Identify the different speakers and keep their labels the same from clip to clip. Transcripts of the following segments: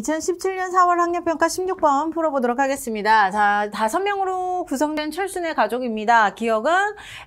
Speaker 1: 2017년 4월 학력평가 16번 풀어보도록 하겠습니다. 자, 다섯 명으로 구성된 철순의 가족입니다. 기억은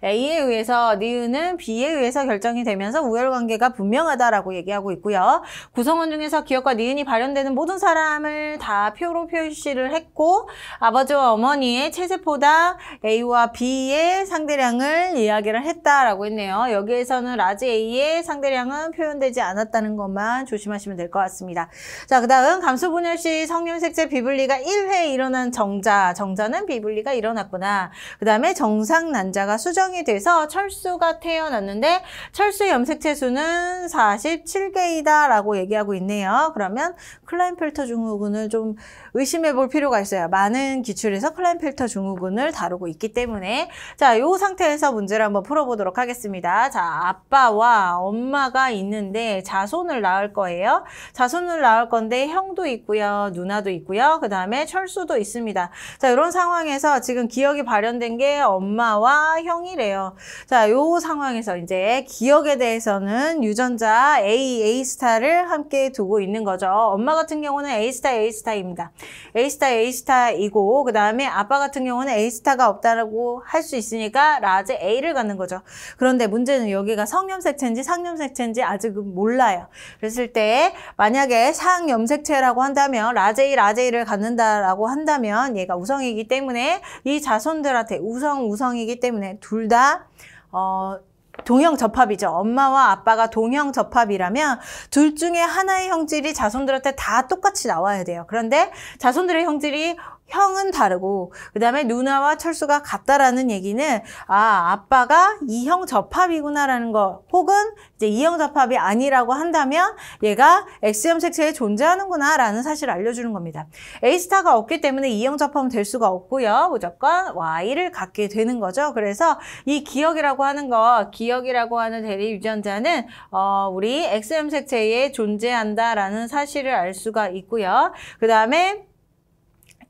Speaker 1: A에 의해서, 니은은 B에 의해서 결정이 되면서 우열관계가 분명하다라고 얘기하고 있고요. 구성원 중에서 기억과 니은이 발현되는 모든 사람을 다 표로 표시를 했고 아버지와 어머니의 체세보다 A와 B의 상대량을 이야기를 했다라고 했네요. 여기에서는 라지 A의 상대량은 표현되지 않았다는 것만 조심하시면 될 것 같습니다. 자, 그 다음 다음 감수분열시 성염색제 비블리가 1회 에 일어난 정자, 정자는 비블리가 일어났구나. 그 다음에 정상 난자가 수정이 돼서 철수가 태어났는데 철수 염색체 수는 47개이다 라고 얘기하고 있네요. 그러면 클라인필터 증후군을 좀 의심해 볼 필요가 있어요. 많은 기출에서 클라인필터 증후군을 다루고 있기 때문에 자, 요 상태에서 문제를 한번 풀어보도록 하겠습니다. 자, 아빠와 엄마가 있는데 자손을 낳을 거예요. 자손을 낳을 건데 형도 있고요. 누나도 있고요. 그 다음에 철수도 있습니다. 자, 이런 상황에서 지금 기억이 발현된 게 엄마와 형이래요. 자, 요 상황에서 이제 기억에 대해서는 유전자 A, A스타를 함께 두고 있는 거죠. 엄마 같은 경우는 A스타, A스타입니다. A스타, A스타이고 그 다음에 아빠 같은 경우는 A스타가 없다라고 할 수 있으니까 라제 A를 갖는 거죠. 그런데 문제는 여기가 성염색체인지 상염색체인지 아직 몰라요. 그랬을 때 만약에 상염색체 공동체라고 한다면 라제이 라제이를 갖는다라고 한다면 얘가 우성이기 때문에 이 자손들한테 우성 우성이기 때문에 둘 다 어, 동형 접합이죠. 엄마와 아빠가 동형 접합이라면 둘 중에 하나의 형질이 자손들한테 다 똑같이 나와야 돼요. 그런데 자손들의 형질이 형은 다르고 그 다음에 누나와 철수가 같다라는 얘기는 아 아빠가 이형 접합이구나라는 거 혹은 이제 이형 접합이 아니라고 한다면 얘가 X형 색체에 존재하는구나라는 사실을 알려주는 겁니다. A스타가 없기 때문에 이형 접합은 될 수가 없고요. 무조건 Y를 갖게 되는 거죠. 그래서 이 기억이라고 하는 거 기억이라고 하는 대리 유전자는 어, 우리 X형 색체에 존재한다라는 사실을 알 수가 있고요. 그 다음에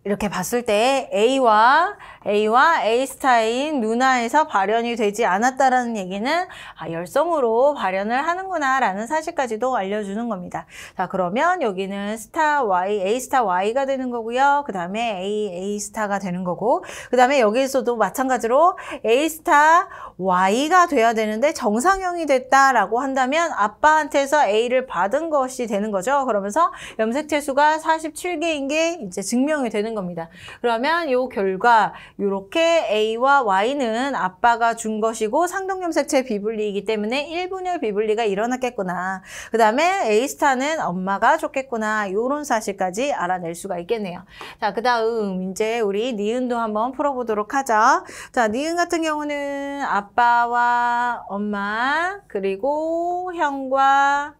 Speaker 1: 이렇게 봤을 때 A와 A와 A 스타인 누나에서 발현이 되지 않았다라는 얘기는 아, 열성으로 발현을 하는구나 라는 사실까지도 알려주는 겁니다. 자 그러면 여기는 스타 Y, A 스타 Y가 되는 거고요. 그 다음에 A, A 스타가 되는 거고 그 다음에 여기에서도 마찬가지로 A 스타 Y가 돼야 되는데 정상형이 됐다라고 한다면 아빠한테서 A를 받은 것이 되는 거죠. 그러면서 염색체수가 47개인 게 이제 증명이 되는 되는 겁니다. 그러면 요 결과 요렇게 A와 Y는 아빠가 준 것이고 상동염색체 비분리이기 때문에 1분열 비분리가 일어났겠구나. 그 다음에 A스타는 엄마가 좋겠구나 요런 사실까지 알아낼 수가 있겠네요. 자, 그 다음 이제 우리 니은도 한번 풀어보도록 하죠. 자, 니은 같은 경우는 아빠와 엄마 그리고 형과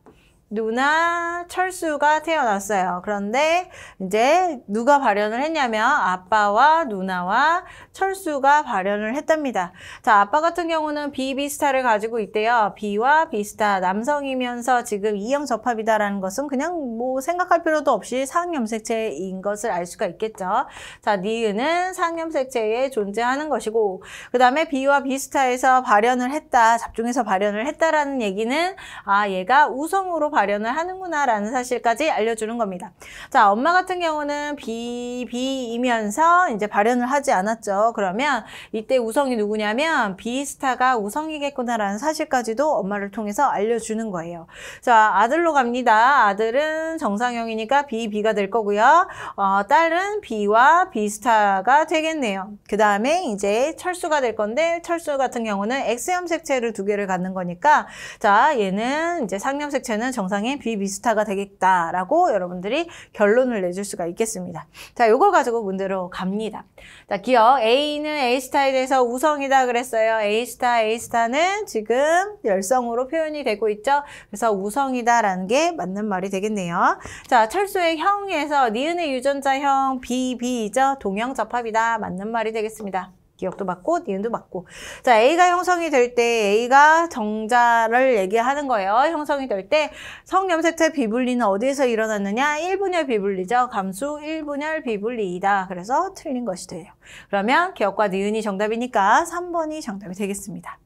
Speaker 1: 누나 철수가 태어났어요. 그런데 이제 누가 발현을 했냐면 아빠와 누나와 철수가 발현을 했답니다. 자, 아빠 같은 경우는 비비스타를 가지고 있대요. 비와 비스타 남성이면서 지금 이형 접합이다라는 것은 그냥 뭐 생각할 필요도 없이 상염색체인 것을 알 수가 있겠죠. 자, 니은은 상염색체에 존재하는 것이고 그 다음에 비와 비스타에서 발현을 했다, 잡종에서 발현을 했다라는 얘기는 아 얘가 우성으로 발현을 하는구나라는 사실까지 알려주는 겁니다. 자, 엄마 같은 경우는 비, 비이면서 이제 발현을 하지 않았죠. 그러면 이때 우성이 누구냐면 비스타가 우성이겠구나라는 사실까지도 엄마를 통해서 알려주는 거예요. 자, 아들로 갑니다. 아들은 정상형이니까 비, 비가될 거고요. 어, 딸은 비와비스타가 되겠네요. 그 다음에 이제 철수가 될 건데 철수 같은 경우는 X염색체를 두 개를 갖는 거니까 자, 얘는 이제 상염색체는 정상 정상에 비비스타가 되겠다라고 여러분들이 결론을 내줄 수가 있겠습니다. 자, 이걸 가지고 문제로 갑니다. 자, 기억 A는 A스타에 대해서 우성이다 그랬어요. A스타, A스타는 지금 열성으로 표현이 되고 있죠. 그래서 우성이다라는 게 맞는 말이 되겠네요. 자, 철수의 형에서 니은의 유전자형 BB죠. 동형 접합이다. 맞는 말이 되겠습니다. 기억도 맞고 니은도 맞고 자 A가 형성이 될 때 A가 정자를 얘기하는 거예요. 형성이 될 때 성염색체 비분리는 어디에서 일어났느냐? 1분열 비분리죠. 감수 1분열 비분리이다. 그래서 틀린 것이 돼요. 그러면 기억과 니은이 정답이니까 3번이 정답이 되겠습니다.